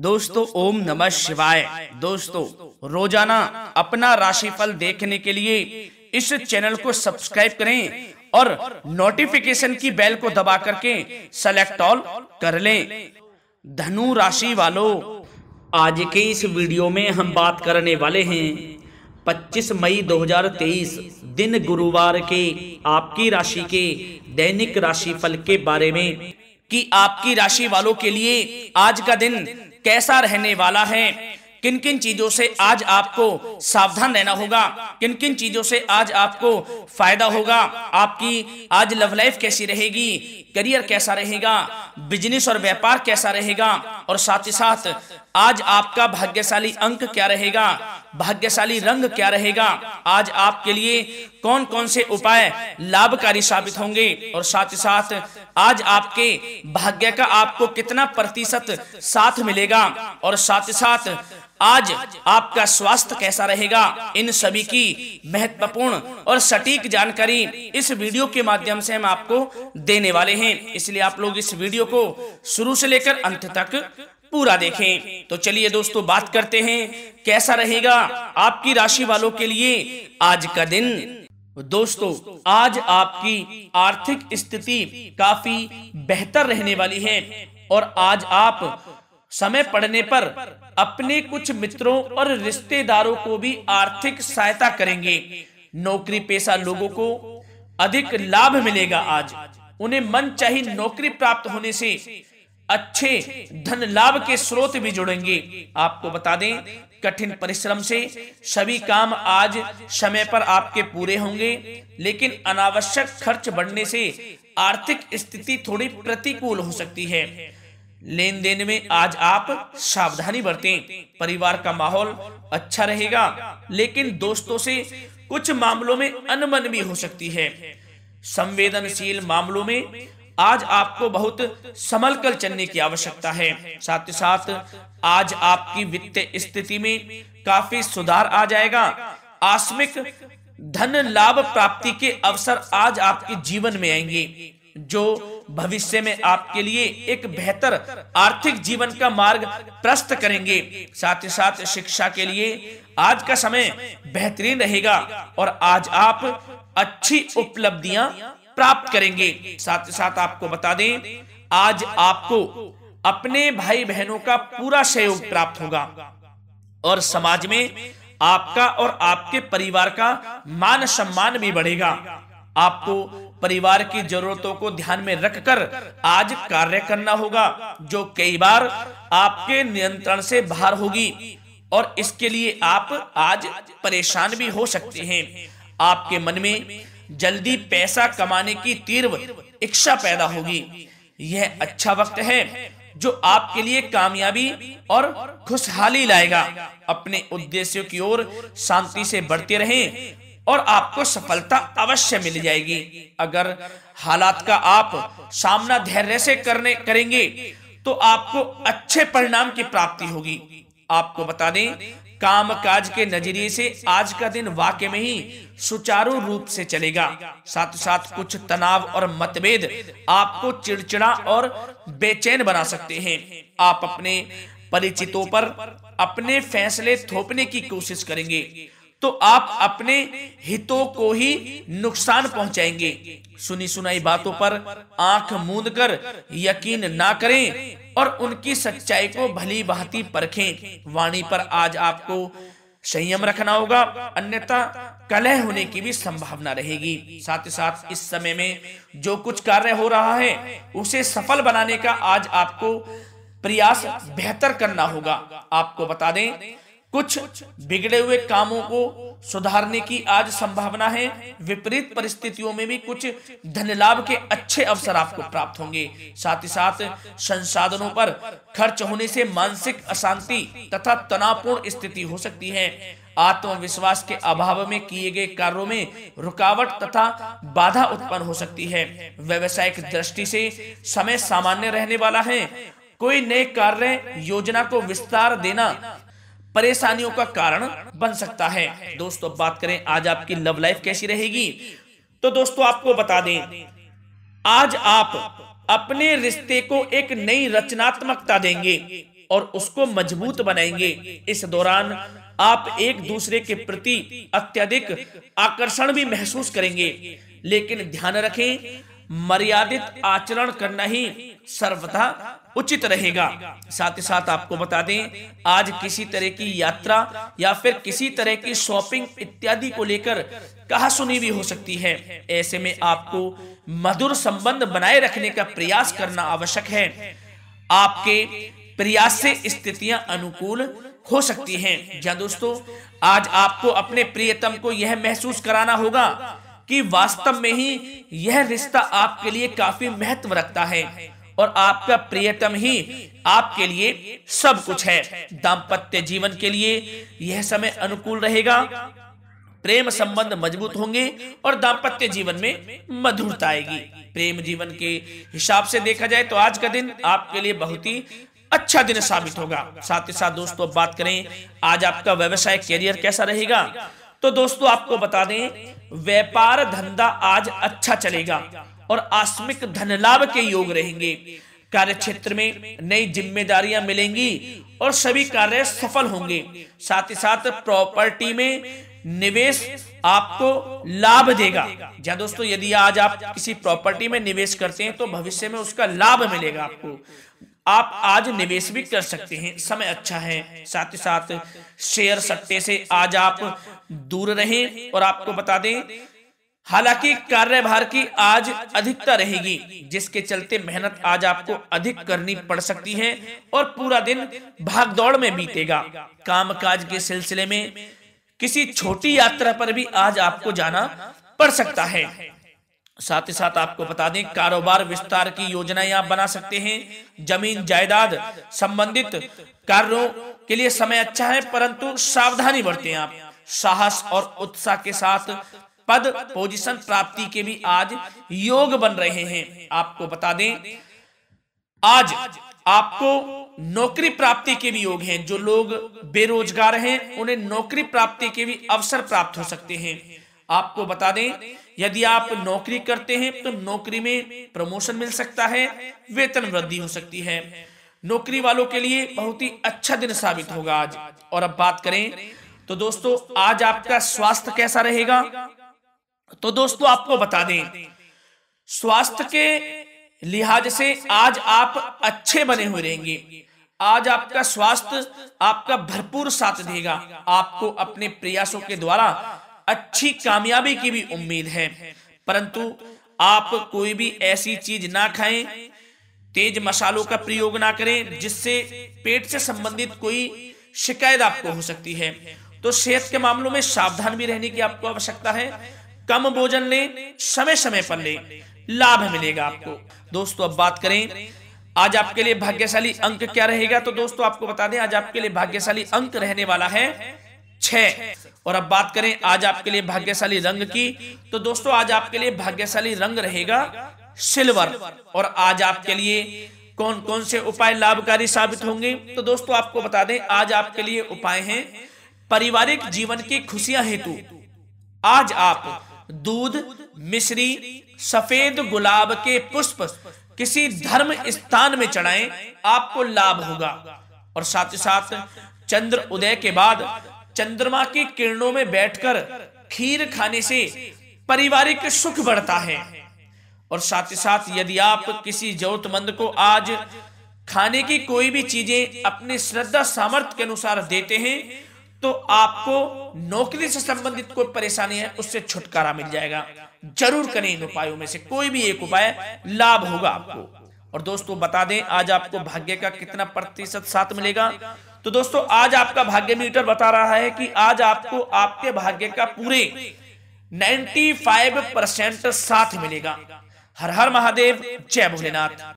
दोस्तों ओम नमः शिवाय दोस्तों रोजाना अपना राशिफल देखने के लिए इस चैनल को सब्सक्राइब करें और नोटिफिकेशन की बेल को दबा करके सेलेक्ट ऑल कर लें धनु राशि वालों आज के इस वीडियो में हम बात करने वाले हैं 25 मई 2023 दिन गुरुवार के आपकी राशि के दैनिक राशिफल के बारे में कि आपकी राशि वालों के लिए आज का दिन कैसा रहने वाला है किन किन चीजों से आज आपको सावधान रहना होगा किन किन चीजों से आज आपको फायदा होगा आपकी आज लव लाइफ कैसी रहेगी करियर कैसा रहेगा बिजनेस और व्यापार कैसा रहेगा और साथ ही साथ आज आपका भाग्यशाली अंक क्या रहेगा भाग्यशाली रंग क्या रहेगा आज आपके लिए कौन कौन से उपाय लाभकारी साबित होंगे और साथ ही साथ आज आपके भाग्य का आपको कितना प्रतिशत साथ मिलेगा और साथ ही साथ आज आपका स्वास्थ्य कैसा रहेगा इन सभी की महत्वपूर्ण और सटीक जानकारी इस वीडियो के माध्यम से हम आपको देने वाले हैं इसलिए आप लोग इस वीडियो को शुरू से लेकर अंत तक पूरा देखें तो चलिए दोस्तों बात करते हैं कैसा रहेगा आपकी राशि वालों के लिए आज का दिन दोस्तों आज आपकी आर्थिक स्थिति काफी बेहतर रहने वाली है और आज आप समय पड़ने पर अपने कुछ मित्रों और रिश्तेदारों को भी आर्थिक सहायता करेंगे नौकरी पेशा लोगों को अधिक लाभ मिलेगा आज उन्हें मन चाहिए नौकरी प्राप्त होने से अच्छे धन लाभ के स्रोत भी जुड़ेंगे आपको बता दें कठिन परिश्रम से सभी काम आज समय पर आपके पूरे होंगे लेकिन अनावश्यक खर्च बढ़ने से आर्थिक स्थिति थोड़ी प्रतिकूल हो सकती है लेन देन में आज आप सावधानी बरतें परिवार का माहौल अच्छा रहेगा लेकिन दोस्तों से कुछ मामलों में अनबन भी हो सकती है संवेदनशील मामलों में आज आपको बहुत संभल कर चलने की आवश्यकता है साथ ही साथ आज आपकी वित्तीय स्थिति में काफी सुधार आ जाएगा आस्मिक धन लाभ प्राप्ति के अवसर आज आपके जीवन में आएंगे जो भविष्य में आपके लिए एक बेहतर आर्थिक जीवन का मार्ग प्रस्त करेंगे साथ ही साथ शिक्षा के लिए आज का समय बेहतरीन रहेगा और आज आप अच्छी उपलब्धियां प्राप्त करेंगे साथ ही साथ आपको बता दें आज आपको अपने भाई बहनों का पूरा सहयोग प्राप्त होगा और समाज में आपका और आपके परिवार का मान सम्मान भी बढ़ेगा आपको परिवार की जरूरतों को ध्यान में रखकर आज कार्य करना होगा जो कई बार आपके नियंत्रण से बाहर होगी और इसके लिए आप आज परेशान भी हो सकते हैं आपके मन में जल्दी पैसा कमाने की तीव्र इच्छा पैदा होगी यह अच्छा वक्त है जो आपके लिए कामयाबी और खुशहाली लाएगा अपने उद्देश्यों की ओर शांति से बढ़ते रहें और आपको सफलता अवश्य मिल जाएगी अगर हालात का आप सामना धैर्य से करने करेंगे तो आपको अच्छे परिणाम की प्राप्ति होगी आपको बता दें काम काज के नजरिए से आज का दिन वाक्य में ही सुचारू रूप से चलेगा साथ साथ कुछ तनाव और मतभेद आपको चिड़चिड़ा और बेचैन बना सकते हैं आप अपने परिचितों पर अपने फैसले थोपने की कोशिश करेंगे तो आप अपने हितों को ही नुकसान पहुंचाएंगे सुनी सुनाई बातों पर आंख मूंद कर यकीन ना करें और उनकी सच्चाई को भली भांति परखें वाणी पर आज आपको संयम रखना होगा अन्यथा कलह होने की भी संभावना रहेगी साथ ही साथ इस समय में जो कुछ कार्य हो रहा है उसे सफल बनाने का आज आपको प्रयास बेहतर करना होगा आपको बता दें कुछ बिगड़े हुए कामों को सुधारने की आज संभावना है विपरीत परिस्थितियों में भी कुछ धन लाभ के अच्छे अवसर आपको प्राप्त होंगे साथ ही साथ संसाधनों पर खर्च होने से मानसिक अशांति तथा तनावपूर्ण स्थिति हो सकती है आत्मविश्वास के अभाव में किए गए कार्यों में रुकावट तथा बाधा उत्पन्न हो सकती है व्यवसायिक दृष्टि से समय सामान्य रहने वाला है कोई नए कार्य योजना को विस्तार देना परेशानियों का कारण बन सकता है दोस्तों बात करें आज आपकी लव लाइफ कैसी रहेगी तो दोस्तों आपको बता दें आज आप अपने रिश्ते को एक नई रचनात्मकता देंगे और उसको मजबूत बनाएंगे इस दौरान आप एक दूसरे के प्रति अत्यधिक आकर्षण भी महसूस करेंगे लेकिन ध्यान रखें मर्यादित आचरण करना ही सर्वथा उचित रहेगा साथ ही साथ आपको बता दें आज किसी तरह की यात्रा या फिर किसी तरह की शॉपिंग इत्यादि को लेकर कहा सुनी भी हो सकती है ऐसे में आपको मधुर संबंध बनाए रखने का प्रयास करना आवश्यक है आपके प्रयास से स्थितियां अनुकूल हो सकती हैं या दोस्तों आज आपको अपने प्रियतम को यह महसूस कराना होगा कि वास्तव में ही यह रिश्ता आपके लिए काफी महत्व रखता है और आपका प्रियतम ही आपके लिए सब कुछ है दाम्पत्य जीवन के लिए यह समय अनुकूल रहेगा प्रेम संबंध मजबूत होंगे और दाम्पत्य जीवन में मधुरता आएगी प्रेम जीवन के हिसाब से देखा जाए तो आज का दिन आपके लिए बहुत ही अच्छा दिन साबित होगा साथ ही साथ दोस्तों बात करें आज आपका व्यवसाय करियर कैसा रहेगा तो दोस्तों आपको बता दें व्यापार धंधा आज अच्छा चलेगा और आस्मिक धन लाभ के योग रहेंगे कार्य क्षेत्र में नई जिम्मेदारियां मिलेंगी और सभी कार्य सफल होंगे साथ ही साथ प्रॉपर्टी में निवेश आपको लाभ देगा या दोस्तों यदि आज आप किसी प्रॉपर्टी में निवेश करते हैं तो भविष्य में उसका लाभ मिलेगा आपको आप आज निवेश भी कर सकते हैं समय अच्छा है साथ ही साथ शेयर सट्टे से आज आप दूर रहें और आपको बता दें हालांकि कार्यभार की आज अधिकता रहेगी जिसके चलते मेहनत आज आपको अधिक करनी पड़ सकती है और पूरा दिन भागदौड़ में बीतेगा कामकाज के सिलसिले में किसी छोटी यात्रा पर भी आज आपको जाना पड़ सकता है साथ ही साथ आपको बता दें कारोबार विस्तार की योजनाएं आप बना सकते हैं जमीन जायदाद संबंधित कार्यों के लिए समय अच्छा है परंतु सावधानी बरतें आप साहस और उत्साह के साथ पद पोजीशन प्राप्ति के भी आज योग बन रहे हैं आपको बता दें आज आपको नौकरी प्राप्ति के भी योग हैं जो लोग बेरोजगार हैं उन्हें नौकरी प्राप्ति के भी अवसर प्राप्त हो सकते हैं आपको बता दें यदि आप नौकरी करते हैं तो नौकरी में प्रमोशन मिल सकता है वेतन वृद्धि हो सकती है नौकरी वालों के लिए बहुत ही अच्छा दिन साबित होगा आज और अब बात करें तो दोस्तों आज आपका स्वास्थ्य कैसा रहेगा तो दोस्तों आपको बता दें स्वास्थ्य के लिहाज से आज आप अच्छे बने हुए रहेंगे आज आपका स्वास्थ्य आपका भरपूर साथ देगा आपको अपने प्रयासों के द्वारा अच्छी कामयाबी की भी उम्मीद है परंतु आप कोई भी ऐसी चीज ना खाएं तेज मसालों का प्रयोग ना करें जिससे पेट से संबंधित कोई शिकायत आपको हो सकती है तो सेहत के मामलों में सावधान भी रहने की आपको आवश्यकता है कम भोजन लें समय समय पर लें लाभ मिलेगा आपको दोस्तों अब बात करें आज आपके लिए भाग्यशाली अंक क्या रहेगा तो दोस्तों आपको बता दें आज आपके लिए भाग्यशाली अंक रहने वाला है छ और अब बात करें आज आपके लिए भाग्यशाली रंग की तो दोस्तों आज आपके लिए भाग्यशाली रंग रहेगा सिल्वर और आज आपके लिए कौन कौन से उपाय लाभकारी साबित होंगे तो दोस्तों आपको बता दें आज आपके लिए उपाय हैं पारिवारिक जीवन की खुशियां हेतु आज आप दूध मिश्री सफेद गुलाब के पुष्प किसी धर्म स्थान में चढ़ाएं आपको लाभ होगा और साथ ही साथ चंद्र उदय के बाद चंद्रमा की किरणों में बैठकर खीर खाने से पारिवारिक सुख बढ़ता है और साथ ही साथ यदि आप किसी जरूरतमंद को आज खाने की कोई भी चीजें अपने श्रद्धा सामर्थ्य के अनुसार देते हैं तो आपको नौकरी से संबंधित कोई परेशानी है उससे छुटकारा मिल जाएगा जरूर करें इन उपायों में से कोई भी एक उपाय लाभ होगा आपको और दोस्तों बता दें आज आपको भाग्य का कितना प्रतिशत साथ मिलेगा तो दोस्तों आज आपका भाग्य मीटर बता रहा है कि आज आपको आपके भाग्य का पूरे 95 परसेंट साथ मिलेगा हर हर महादेव जय भोलेनाथ